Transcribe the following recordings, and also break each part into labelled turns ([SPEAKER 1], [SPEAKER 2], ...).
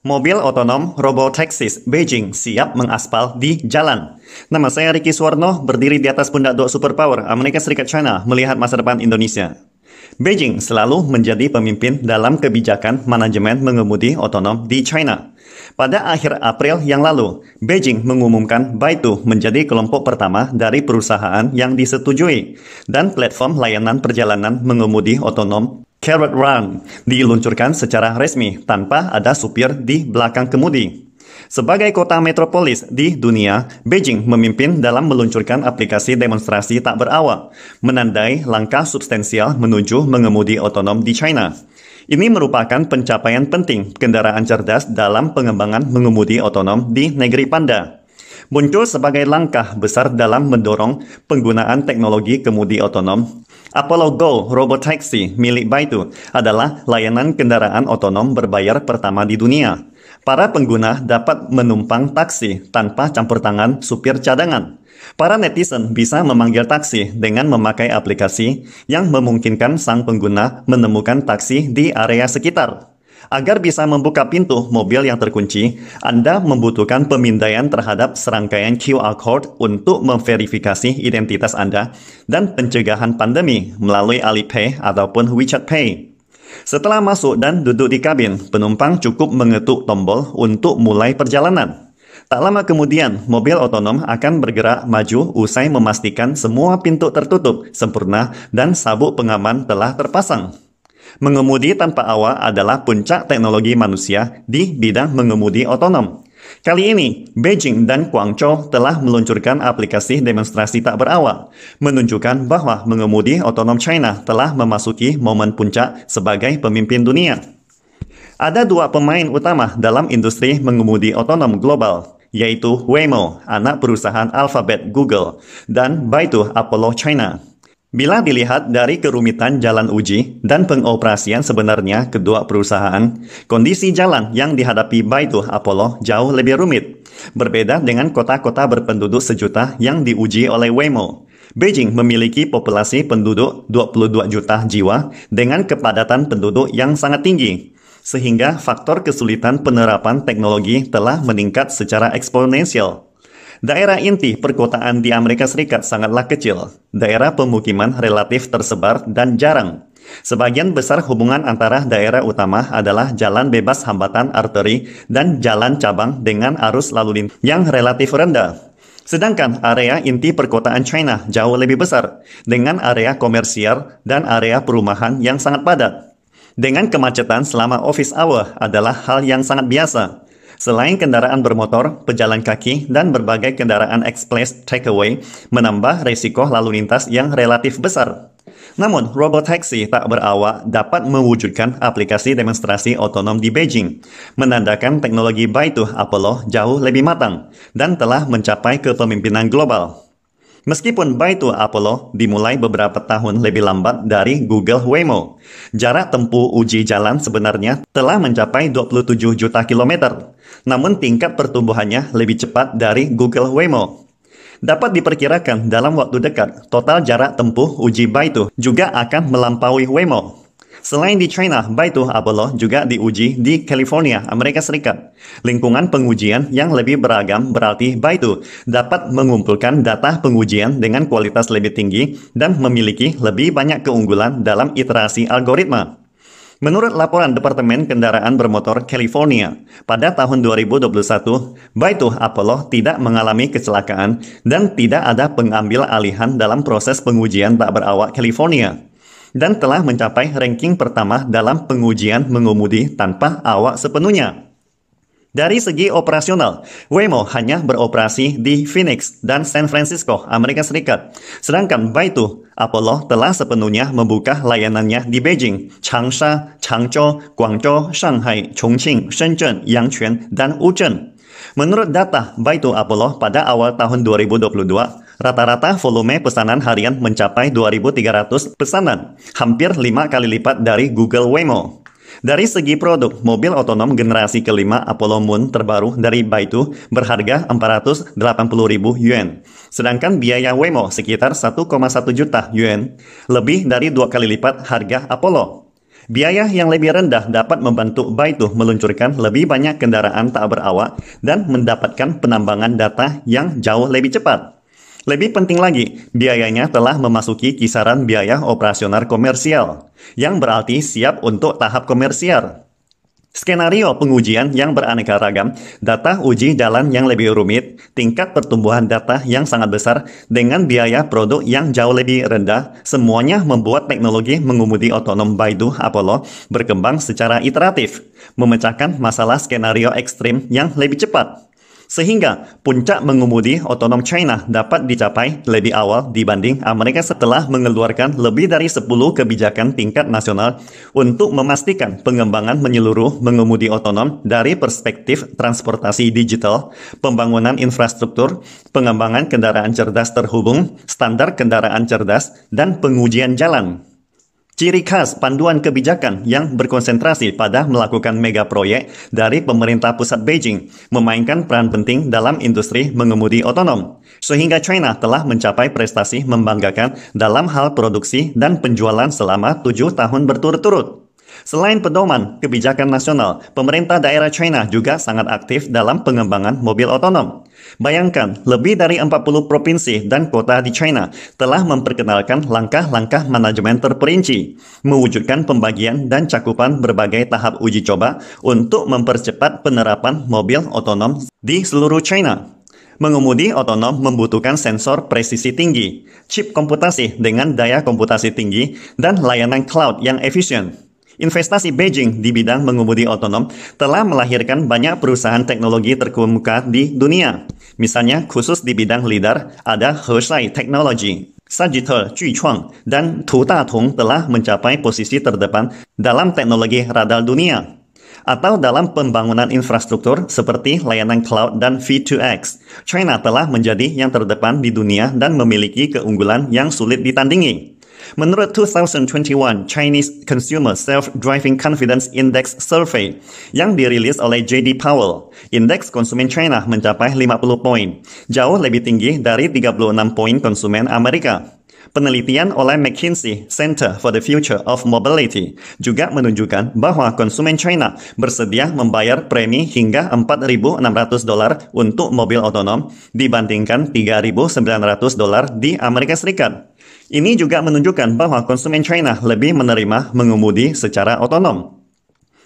[SPEAKER 1] Mobil otonom Robotaxis Beijing siap mengaspal di jalan. Nama saya Riki Suwarno, berdiri di atas pundak dua superpower Amerika Serikat China melihat masa depan Indonesia. Beijing selalu menjadi pemimpin dalam kebijakan manajemen mengemudi otonom di China. Pada akhir April yang lalu, Beijing mengumumkan Baidu menjadi kelompok pertama dari perusahaan yang disetujui dan platform layanan perjalanan mengemudi otonom Carrot Run diluncurkan secara resmi tanpa ada supir di belakang kemudi. Sebagai kota metropolis di dunia, Beijing memimpin dalam meluncurkan aplikasi demonstrasi tak berawak, menandai langkah substansial menuju mengemudi otonom di China. Ini merupakan pencapaian penting kendaraan cerdas dalam pengembangan mengemudi otonom di negeri Panda muncul sebagai langkah besar dalam mendorong penggunaan teknologi kemudi otonom. Apollo Go robot taxi milik Baidu adalah layanan kendaraan otonom berbayar pertama di dunia. Para pengguna dapat menumpang taksi tanpa campur tangan supir cadangan. Para netizen bisa memanggil taksi dengan memakai aplikasi yang memungkinkan sang pengguna menemukan taksi di area sekitar. Agar bisa membuka pintu mobil yang terkunci, Anda membutuhkan pemindaian terhadap serangkaian QR Code untuk memverifikasi identitas Anda dan pencegahan pandemi melalui Alipay ataupun WeChat Pay. Setelah masuk dan duduk di kabin, penumpang cukup mengetuk tombol untuk mulai perjalanan. Tak lama kemudian, mobil otonom akan bergerak maju usai memastikan semua pintu tertutup sempurna dan sabuk pengaman telah terpasang. Mengemudi tanpa awak adalah puncak teknologi manusia di bidang mengemudi otonom. Kali ini, Beijing dan Guangzhou telah meluncurkan aplikasi demonstrasi tak berawak, menunjukkan bahwa mengemudi otonom China telah memasuki momen puncak sebagai pemimpin dunia. Ada dua pemain utama dalam industri mengemudi otonom global, yaitu Waymo, anak perusahaan Alphabet Google, dan Baidu Apollo China. Bila dilihat dari kerumitan jalan uji dan pengoperasian sebenarnya kedua perusahaan, kondisi jalan yang dihadapi Baitul Apollo jauh lebih rumit. Berbeda dengan kota-kota berpenduduk sejuta yang diuji oleh Waymo. Beijing memiliki populasi penduduk 22 juta jiwa dengan kepadatan penduduk yang sangat tinggi. Sehingga faktor kesulitan penerapan teknologi telah meningkat secara eksponensial. Daerah inti perkotaan di Amerika Serikat sangatlah kecil. Daerah pemukiman relatif tersebar dan jarang. Sebagian besar hubungan antara daerah utama adalah jalan bebas hambatan arteri dan jalan cabang dengan arus lalu lintas yang relatif rendah. Sedangkan area inti perkotaan China jauh lebih besar, dengan area komersial dan area perumahan yang sangat padat. Dengan kemacetan selama office hour adalah hal yang sangat biasa. Selain kendaraan bermotor, pejalan kaki, dan berbagai kendaraan express takeaway menambah risiko lalu lintas yang relatif besar. Namun, robot taksi tak berawak dapat mewujudkan aplikasi demonstrasi otonom di Beijing, menandakan teknologi Baidu Apollo jauh lebih matang dan telah mencapai kepemimpinan global. Meskipun Baidu Apollo dimulai beberapa tahun lebih lambat dari Google Waymo, jarak tempuh uji jalan sebenarnya telah mencapai 27 juta kilometer. Namun tingkat pertumbuhannya lebih cepat dari Google Waymo. Dapat diperkirakan dalam waktu dekat, total jarak tempuh uji Baidu juga akan melampaui Waymo. Selain di China, Baidu Apollo juga diuji di California, Amerika Serikat. Lingkungan pengujian yang lebih beragam berarti Baidu dapat mengumpulkan data pengujian dengan kualitas lebih tinggi dan memiliki lebih banyak keunggulan dalam iterasi algoritma. Menurut laporan Departemen Kendaraan Bermotor California, pada tahun 2021, Baituh Apollo tidak mengalami kecelakaan dan tidak ada pengambil alihan dalam proses pengujian tak berawak California dan telah mencapai ranking pertama dalam pengujian mengemudi tanpa awak sepenuhnya. Dari segi operasional, Waymo hanya beroperasi di Phoenix dan San Francisco, Amerika Serikat. Sedangkan Baidu, Apollo telah sepenuhnya membuka layanannya di Beijing, Changsha, Changzhou, Guangzhou, Shanghai, Chongqing, Shenzhen, Yangquan, dan Wuzhen. Menurut data Baidu Apollo pada awal tahun 2022, rata-rata volume pesanan harian mencapai 2.300 pesanan, hampir lima kali lipat dari Google Waymo. Dari segi produk, mobil otonom generasi kelima Apollo Moon terbaru dari Baidu berharga ribu yuan. Sedangkan biaya Waymo sekitar 1,1 juta yuan, lebih dari dua kali lipat harga Apollo. Biaya yang lebih rendah dapat membantu Baidu meluncurkan lebih banyak kendaraan tak berawak dan mendapatkan penambangan data yang jauh lebih cepat. Lebih penting lagi, biayanya telah memasuki kisaran biaya operasional komersial, yang berarti siap untuk tahap komersial. Skenario pengujian yang beraneka ragam, data uji jalan yang lebih rumit, tingkat pertumbuhan data yang sangat besar, dengan biaya produk yang jauh lebih rendah, semuanya membuat teknologi mengemudi otonom Baidu Apollo berkembang secara iteratif, memecahkan masalah skenario ekstrim yang lebih cepat sehingga puncak mengemudi otonom China dapat dicapai lebih awal dibanding Amerika setelah mengeluarkan lebih dari 10 kebijakan tingkat nasional untuk memastikan pengembangan menyeluruh mengemudi otonom dari perspektif transportasi digital, pembangunan infrastruktur, pengembangan kendaraan cerdas terhubung, standar kendaraan cerdas, dan pengujian jalan. Ciri khas panduan kebijakan yang berkonsentrasi pada melakukan mega proyek dari pemerintah pusat Beijing memainkan peran penting dalam industri mengemudi otonom, sehingga China telah mencapai prestasi membanggakan dalam hal produksi dan penjualan selama tujuh tahun berturut-turut. Selain pedoman kebijakan nasional, pemerintah daerah China juga sangat aktif dalam pengembangan mobil otonom. Bayangkan, lebih dari 40 provinsi dan kota di China telah memperkenalkan langkah-langkah manajemen terperinci, mewujudkan pembagian dan cakupan berbagai tahap uji coba untuk mempercepat penerapan mobil otonom di seluruh China. Mengemudi otonom membutuhkan sensor presisi tinggi, chip komputasi dengan daya komputasi tinggi, dan layanan cloud yang efisien. Investasi Beijing di bidang mengemudi otonom telah melahirkan banyak perusahaan teknologi terkemuka di dunia. Misalnya, khusus di bidang lidar, ada Hesai Technology. Sagittal Juichuang, dan Tu Tong telah mencapai posisi terdepan dalam teknologi radar dunia atau dalam pembangunan infrastruktur seperti layanan cloud dan V2X. China telah menjadi yang terdepan di dunia dan memiliki keunggulan yang sulit ditandingi. Menurut 2021 Chinese Consumer Self-Driving Confidence Index Survey yang dirilis oleh JD Powell, indeks konsumen China mencapai 50 poin, jauh lebih tinggi dari 36 poin konsumen Amerika. Penelitian oleh McKinsey Center for the Future of Mobility juga menunjukkan bahwa konsumen China bersedia membayar premi hingga 4.600 dolar untuk mobil otonom dibandingkan 3.900 dolar di Amerika Serikat. Ini juga menunjukkan bahwa konsumen China lebih menerima mengemudi secara otonom.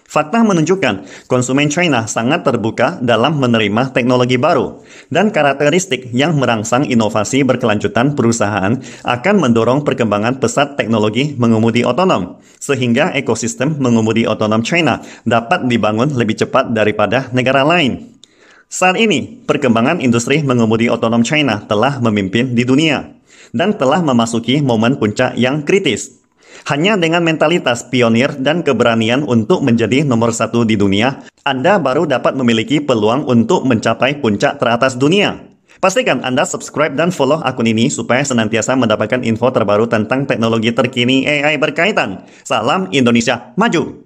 [SPEAKER 1] Fakta menunjukkan konsumen China sangat terbuka dalam menerima teknologi baru, dan karakteristik yang merangsang inovasi berkelanjutan perusahaan akan mendorong perkembangan pesat teknologi mengemudi otonom, sehingga ekosistem mengemudi otonom China dapat dibangun lebih cepat daripada negara lain. Saat ini, perkembangan industri mengemudi otonom China telah memimpin di dunia dan telah memasuki momen puncak yang kritis. Hanya dengan mentalitas pionir dan keberanian untuk menjadi nomor satu di dunia, Anda baru dapat memiliki peluang untuk mencapai puncak teratas dunia. Pastikan Anda subscribe dan follow akun ini supaya senantiasa mendapatkan info terbaru tentang teknologi terkini AI berkaitan. Salam Indonesia Maju!